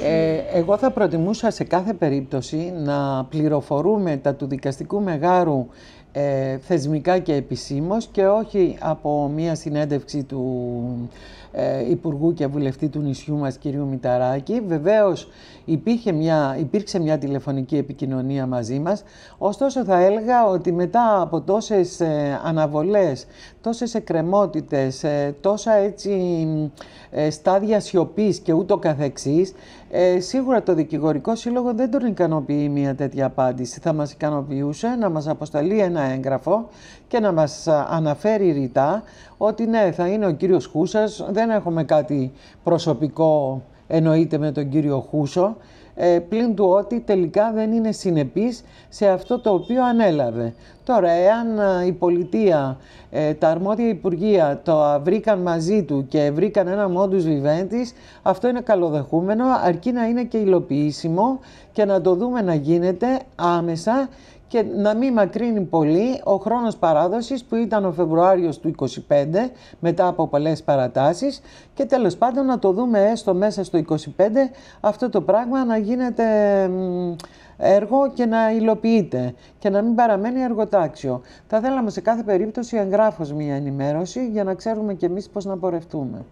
Ε, ναι. εγώ θα προτιμούσα σε κάθε περίπτωση να πληροφορούμε τα του δικαστικού μεγάρου ε, θεσμικά και επισήμως και όχι από μία συνέντευξη του ε, Υπουργού και Βουλευτή του νησιού μας κυριου Μηταράκη. Βεβαίως υπήρχε μια, υπήρξε μια τηλεφωνική επικοινωνία μαζί μας, ωστόσο θα έλεγα ότι μετά από τόσες ε, αναβολές, τόσες εκκρεμότητες, ε, τόσα έτσι στάδια σιωπής και ούτω καθεξής, σίγουρα το Δικηγορικό Σύλλογο δεν τον ικανοποιεί μια τέτοια απάντηση. Θα μας ικανοποιούσε να μας αποσταλεί ένα έγγραφο και να μας ε, αναφέρει ρητά ότι ναι θα είναι ο κύριος Χούσας, δεν έχουμε κάτι προσωπικό εννοείται με τον κύριο Χούσο, ε, πλην του ότι τελικά δεν είναι συνεπής σε αυτό το οποίο ανέλαβε. Τώρα, εάν ε, η πολιτεία, τα αρμόδια υπουργεία το βρήκαν μαζί του και βρήκαν ένα μόντους βιβέντης, αυτό είναι καλοδεχούμενο, αρκεί να είναι και υλοποιήσιμο και να το δούμε να γίνεται άμεσα και να μην μακρύνει πολύ ο χρόνος παράδοσης που ήταν ο Φεβρουάριος του 25 μετά από πολλές παρατάσεις και τέλος πάντων να το δούμε έστω μέσα στο 25 αυτό το πράγμα να γίνεται έργο και να υλοποιείται και να μην παραμένει εργοτάξιο. Θα θέλαμε σε κάθε περίπτωση εγγράφως μια ενημέρωση για να ξέρουμε και εμείς πώς να πορευτούμε.